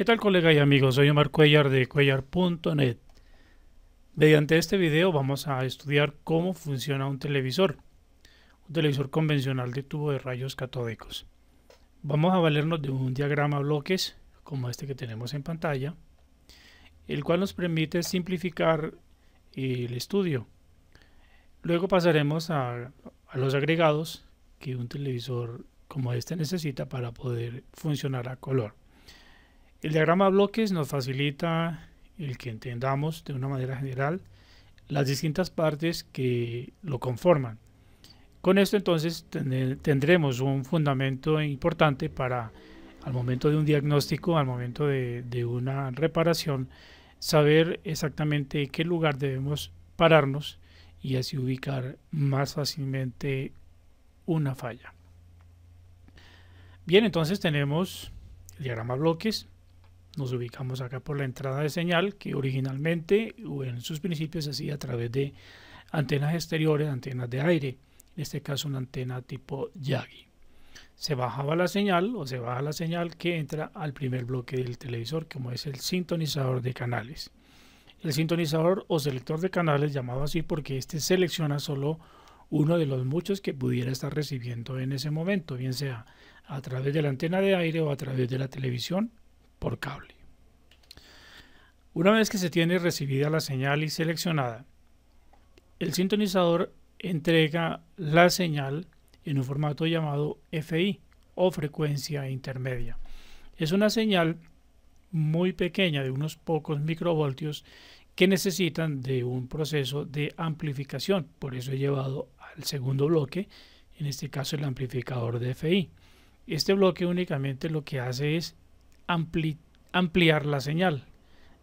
¿Qué tal colega y amigos? Soy Omar Cuellar de cuellar.net. Mediante este video vamos a estudiar cómo funciona un televisor, un televisor convencional de tubo de rayos catódicos. Vamos a valernos de un diagrama bloques como este que tenemos en pantalla, el cual nos permite simplificar el estudio. Luego pasaremos a, a los agregados que un televisor como este necesita para poder funcionar a color. El diagrama bloques nos facilita el que entendamos de una manera general las distintas partes que lo conforman. Con esto entonces tendremos un fundamento importante para al momento de un diagnóstico, al momento de, una reparación, saber exactamente qué lugar debemos pararnos y así ubicar más fácilmente una falla. Bien, entonces tenemos el diagrama bloques, nos ubicamos acá por la entrada de señal que originalmente en sus principios se hacía a través de antenas exteriores, antenas de aire, en este caso una antena tipo Yagi. Se bajaba la señal o se baja la señal que entra al primer bloque del televisor, como es el sintonizador de canales. El sintonizador o selector de canales, llamado así porque este selecciona solo uno de los muchos que pudiera estar recibiendo en ese momento, bien sea a través de la antena de aire o a través de la televisión por cable. Una vez que se tiene recibida la señal y seleccionada, el sintonizador entrega la señal en un formato llamado FI o frecuencia intermedia. Es una señal muy pequeña de unos pocos microvoltios que necesitan de un proceso de amplificación. Por eso he llevado al segundo bloque, en este caso el amplificador de FI. Este bloque únicamente lo que hace es ampliar la señal,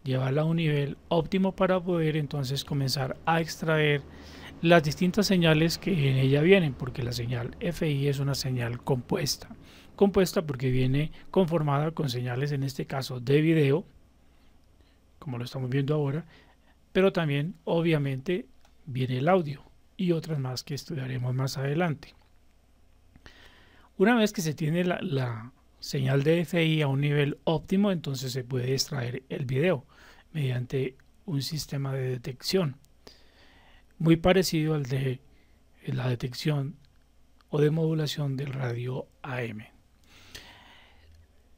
llevarla a un nivel óptimo para poder entonces comenzar a extraer las distintas señales que en ella vienen, porque la señal FI es una señal compuesta. Compuesta porque viene conformada con señales, en este caso, de video, como lo estamos viendo ahora, pero también, obviamente, viene el audio y otras más que estudiaremos más adelante. Una vez que se tiene la, señal de FI a un nivel óptimo, entonces se puede extraer el video mediante un sistema de detección muy parecido al de la detección o de modulación del radio AM.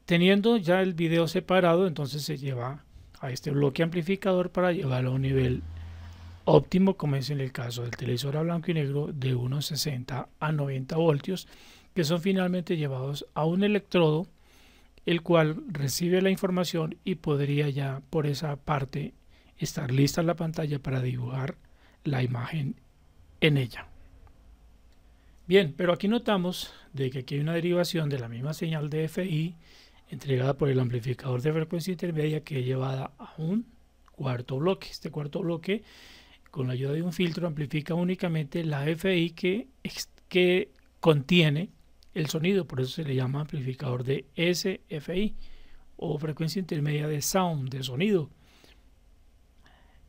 Teniendo ya el video separado, entonces se lleva a este bloque amplificador para llevarlo a un nivel óptimo, como es en el caso del televisor a blanco y negro de unos 1,60 a 90 voltios que son finalmente llevados a un electrodo, el cual recibe la información y podría ya por esa parte estar lista la pantalla para dibujar la imagen en ella. Bien, pero aquí notamos de que aquí hay una derivación de la misma señal de FI entregada por el amplificador de frecuencia intermedia que es llevada a un cuarto bloque. Este cuarto bloque, con la ayuda de un filtro, amplifica únicamente la FI que, que contiene el sonido, por eso se le llama amplificador de SFI o frecuencia intermedia de sound, de sonido.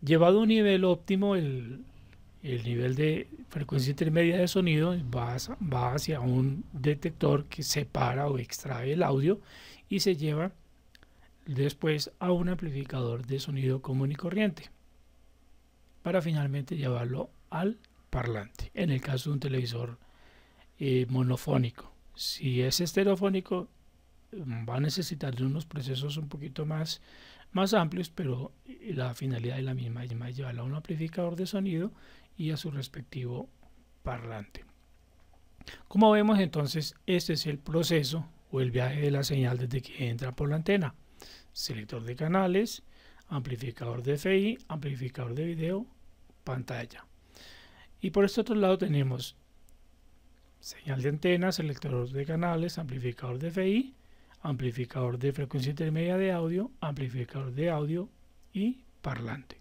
Llevado a un nivel óptimo, el, nivel de frecuencia intermedia de sonido va, hacia un detector que separa o extrae el audio y se lleva después a un amplificador de sonido común y corriente para finalmente llevarlo al parlante, en el caso de un televisor eh, monofónico. Si es estereofónico, va a necesitar de unos procesos un poquito más, más amplios, pero la finalidad es la misma, es llevarlo a un amplificador de sonido y a su respectivo parlante. Como vemos entonces, este es el proceso o el viaje de la señal desde que entra por la antena. Selector de canales, amplificador de FI, amplificador de video, pantalla. Y por este otro lado tenemos señal de antenas, selector de canales, amplificador de FI, amplificador de frecuencia intermedia de audio, amplificador de audio y parlante.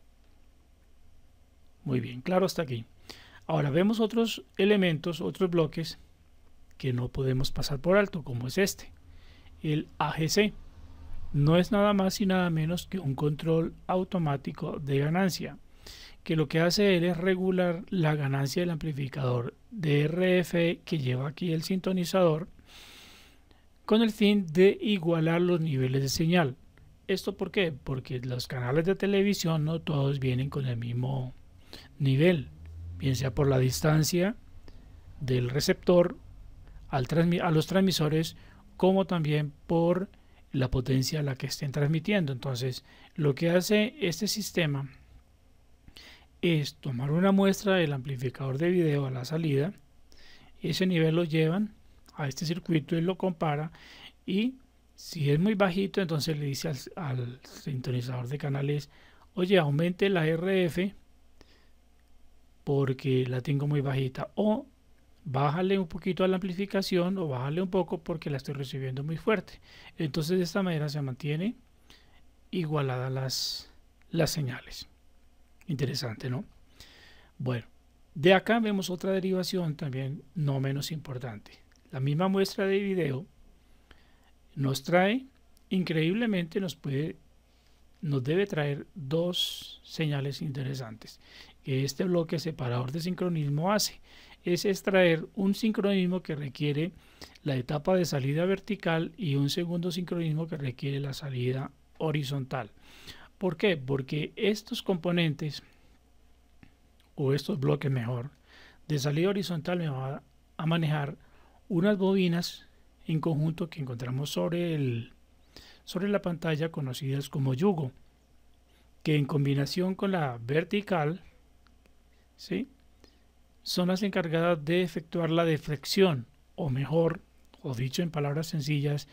Muy bien, claro hasta aquí. Ahora vemos otros elementos, otros bloques que no podemos pasar por alto, como es este, el AGC. No es nada más y nada menos que un control automático de ganancia que lo que hace él es regular la ganancia del amplificador DRF que lleva aquí el sintonizador con el fin de igualar los niveles de señal. ¿Esto por qué? Porque los canales de televisión no todos vienen con el mismo nivel, bien sea por la distancia del receptor a los transmisores como también por la potencia a la que estén transmitiendo. Entonces, lo que hace este sistema es tomar una muestra del amplificador de video a la salida, ese nivel lo llevan a este circuito y lo compara y si es muy bajito entonces le dice al, sintonizador de canales oye aumente la RF porque la tengo muy bajita o bájale un poquito a la amplificación o bájale un poco porque la estoy recibiendo muy fuerte. Entonces de esta manera se mantiene igualadas las, las señales. Interesante, ¿no? Bueno, de acá vemos otra derivación también no menos importante. La misma muestra de video nos trae, increíblemente nos puede, nos debe traer dos señales interesantes que este bloque separador de sincronismo hace. Es extraer un sincronismo que requiere la etapa de salida vertical y un segundo sincronismo que requiere la salida horizontal. ¿Por qué? Porque estos componentes, o estos bloques mejor, de salida horizontal me va a manejar unas bobinas en conjunto que encontramos sobre, el, sobre la pantalla conocidas como yugo, que en combinación con la vertical, ¿sí? son las encargadas de efectuar la deflexión, o mejor, o dicho en palabras sencillas,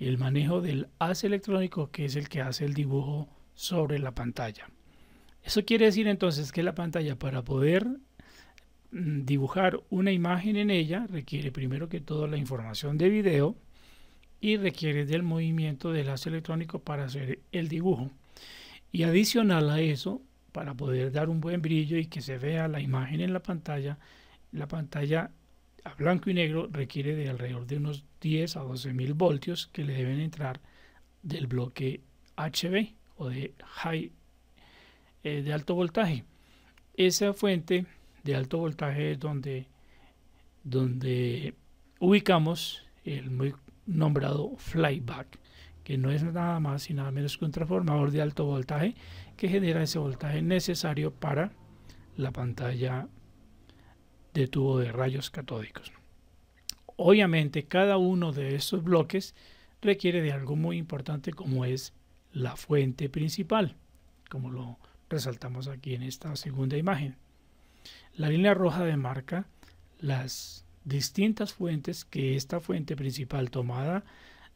el manejo del haz electrónico que es el que hace el dibujo sobre la pantalla. Eso quiere decir entonces que la pantalla para poder mm, dibujar una imagen en ella requiere primero que todo la información de video y requiere del movimiento del lazo electrónico para hacer el dibujo. Y adicional a eso, para poder dar un buen brillo y que se vea la imagen en la pantalla, la pantalla a blanco y negro requiere de alrededor de unos 10 a 12 mil voltios que le deben entrar del bloque HB de high eh, de alto voltaje. Esa fuente de alto voltaje es donde, donde ubicamos el muy nombrado flyback, que no es nada más y nada menos que un transformador de alto voltaje que genera ese voltaje necesario para la pantalla de tubo de rayos catódicos. Obviamente cada uno de estos bloques requiere de algo muy importante como es la fuente principal, como lo resaltamos aquí en esta segunda imagen. La línea roja demarca las distintas fuentes que esta fuente principal tomada,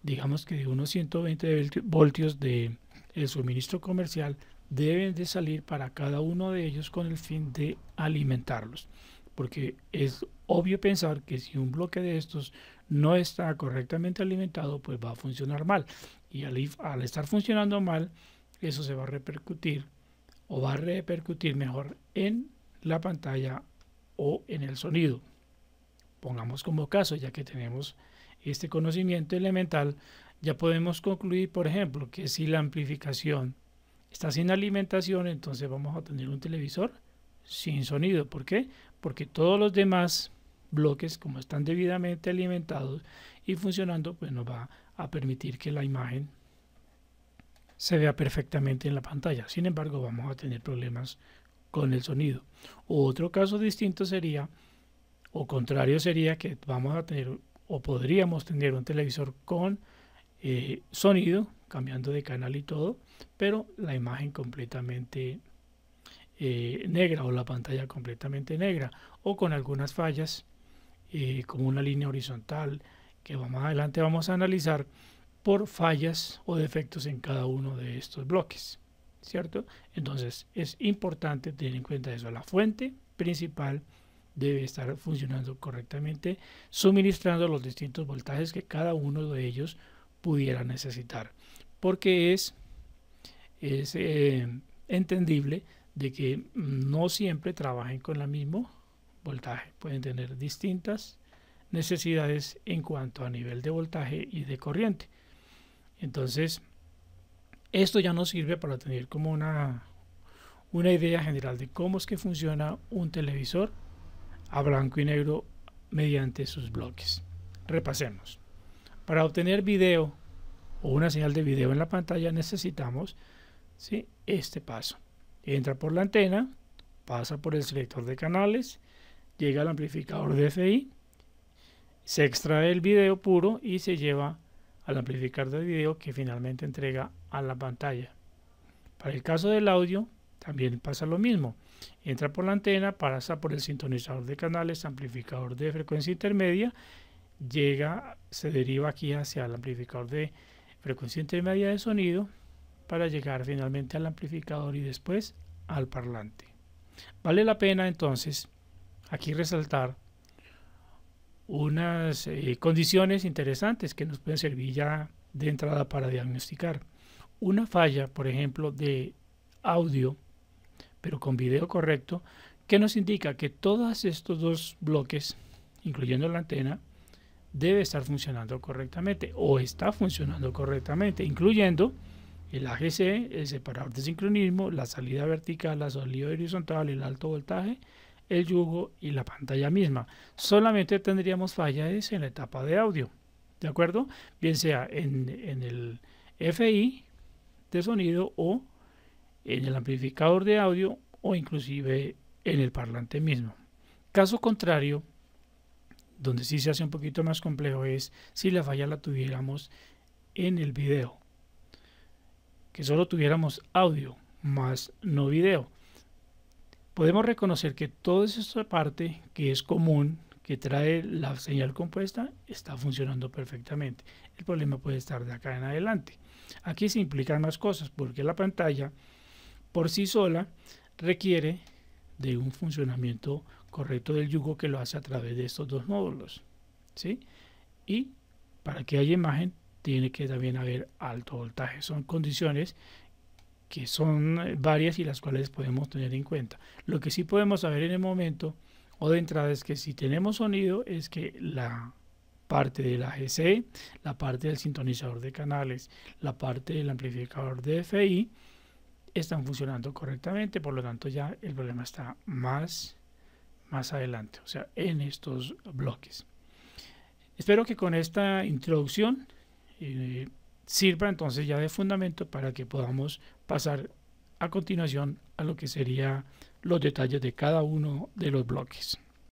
digamos que de unos 120 voltios de el suministro comercial, deben de salir para cada uno de ellos con el fin de alimentarlos. Porque es obvio pensar que si un bloque de estos no está correctamente alimentado, pues va a funcionar mal. Y al, estar funcionando mal, eso se va a repercutir o va a repercutir mejor en la pantalla o en el sonido. Pongamos como caso, ya que tenemos este conocimiento elemental, ya podemos concluir, por ejemplo, que si la amplificación está sin alimentación, entonces vamos a tener un televisor sin sonido. ¿Por qué? Porque todos los demás bloques, como están debidamente alimentados y funcionando, pues nos va a a permitir que la imagen se vea perfectamente en la pantalla. Sin embargo, vamos a tener problemas con el sonido. Otro caso distinto sería, o contrario sería, que vamos a tener o podríamos tener un televisor con eh, sonido, cambiando de canal y todo, pero la imagen completamente eh, negra o la pantalla completamente negra, o con algunas fallas, eh, como una línea horizontal, que más adelante vamos a analizar por fallas o defectos en cada uno de estos bloques. ¿Cierto? Entonces es importante tener en cuenta eso. La fuente principal debe estar funcionando correctamente, suministrando los distintos voltajes que cada uno de ellos pudiera necesitar. Porque es, es eh, entendible de que no siempre trabajen con el mismo voltaje. Pueden tener distintas necesidades en cuanto a nivel de voltaje y de corriente. Entonces, esto ya nos sirve para tener como una, una idea general de cómo es que funciona un televisor a blanco y negro mediante sus bloques. Repasemos. Para obtener video o una señal de video en la pantalla necesitamos ¿sí? este paso. Entra por la antena, pasa por el selector de canales, llega al amplificador de fi se extrae el video puro y se lleva al amplificador de video que finalmente entrega a la pantalla. Para el caso del audio también pasa lo mismo. Entra por la antena, pasa por el sintonizador de canales, amplificador de frecuencia intermedia, llega, se deriva aquí hacia el amplificador de frecuencia intermedia de sonido para llegar finalmente al amplificador y después al parlante. Vale la pena entonces aquí resaltar unas eh, condiciones interesantes que nos pueden servir ya de entrada para diagnosticar. Una falla, por ejemplo, de audio, pero con video correcto, que nos indica que todos estos dos bloques, incluyendo la antena, debe estar funcionando correctamente o está funcionando correctamente, incluyendo el AGC, el separador de sincronismo, la salida vertical, la salida horizontal, y el alto voltaje el yugo y la pantalla misma. Solamente tendríamos fallas en la etapa de audio, ¿de acuerdo? Bien sea en, en el FI de sonido o en el amplificador de audio o inclusive en el parlante mismo. Caso contrario, donde sí se hace un poquito más complejo es si la falla la tuviéramos en el video, que solo tuviéramos audio más no video podemos reconocer que toda esa parte que es común, que trae la señal compuesta, está funcionando perfectamente. El problema puede estar de acá en adelante. Aquí se implican más cosas porque la pantalla por sí sola requiere de un funcionamiento correcto del yugo que lo hace a través de estos dos módulos. Y para que haya imagen tiene que también haber alto voltaje. Son condiciones que son eh, varias y las cuales podemos tener en cuenta. Lo que sí podemos saber en el momento o de entrada es que si tenemos sonido es que la parte de la GC, e, la parte del sintonizador de canales, la parte del amplificador de FI están funcionando correctamente, por lo tanto ya el problema está más más adelante, o sea, en estos bloques. Espero que con esta introducción eh, sirva entonces ya de fundamento para que podamos pasar a continuación a lo que serían los detalles de cada uno de los bloques.